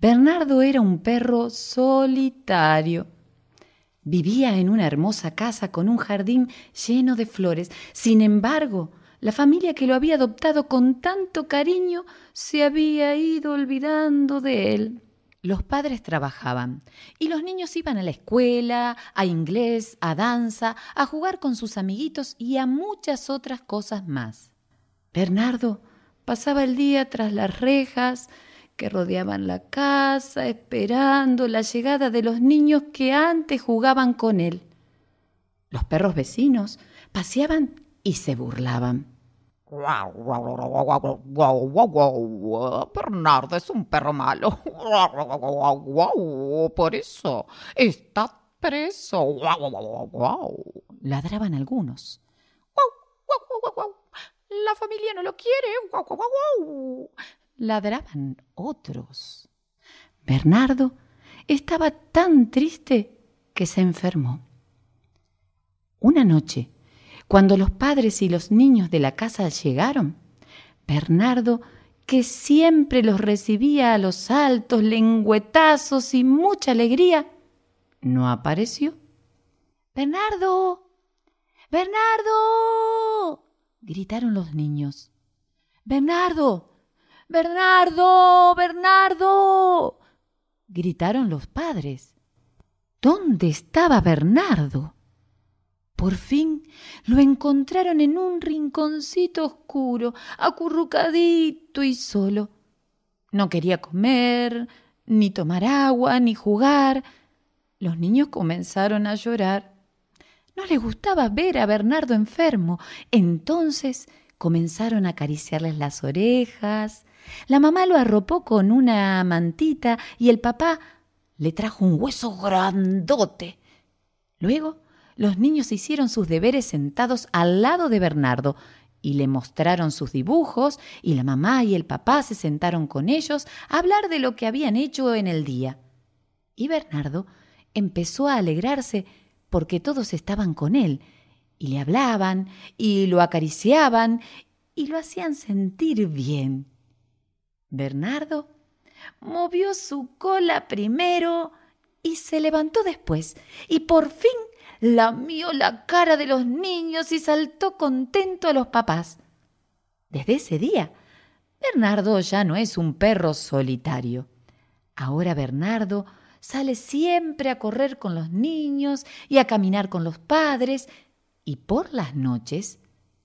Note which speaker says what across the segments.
Speaker 1: Bernardo era un perro solitario. Vivía en una hermosa casa con un jardín lleno de flores. Sin embargo, la familia que lo había adoptado con tanto cariño se había ido olvidando de él. Los padres trabajaban y los niños iban a la escuela, a inglés, a danza, a jugar con sus amiguitos y a muchas otras cosas más. Bernardo pasaba el día tras las rejas, que rodeaban la casa esperando la llegada de los niños que antes jugaban con él. Los perros vecinos paseaban y se burlaban. Bernardo es un perro malo. Por eso está preso. Ladraban algunos. La familia no lo quiere ladraban otros. Bernardo estaba tan triste que se enfermó. Una noche, cuando los padres y los niños de la casa llegaron, Bernardo, que siempre los recibía a los altos lengüetazos y mucha alegría, no apareció. Bernardo, Bernardo, gritaron los niños. Bernardo, Bernardo, Bernardo. gritaron los padres. ¿Dónde estaba Bernardo? Por fin lo encontraron en un rinconcito oscuro, acurrucadito y solo. No quería comer, ni tomar agua, ni jugar. Los niños comenzaron a llorar. No les gustaba ver a Bernardo enfermo. Entonces Comenzaron a acariciarles las orejas. La mamá lo arropó con una mantita y el papá le trajo un hueso grandote. Luego, los niños hicieron sus deberes sentados al lado de Bernardo y le mostraron sus dibujos y la mamá y el papá se sentaron con ellos a hablar de lo que habían hecho en el día. Y Bernardo empezó a alegrarse porque todos estaban con él y le hablaban y lo acariciaban y lo hacían sentir bien. Bernardo movió su cola primero y se levantó después y por fin lamió la cara de los niños y saltó contento a los papás. Desde ese día, Bernardo ya no es un perro solitario. Ahora Bernardo sale siempre a correr con los niños y a caminar con los padres y por las noches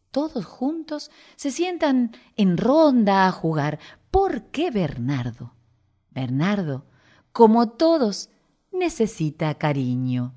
Speaker 1: todos juntos se sientan en ronda a jugar. ¿Por qué Bernardo? Bernardo, como todos, necesita cariño.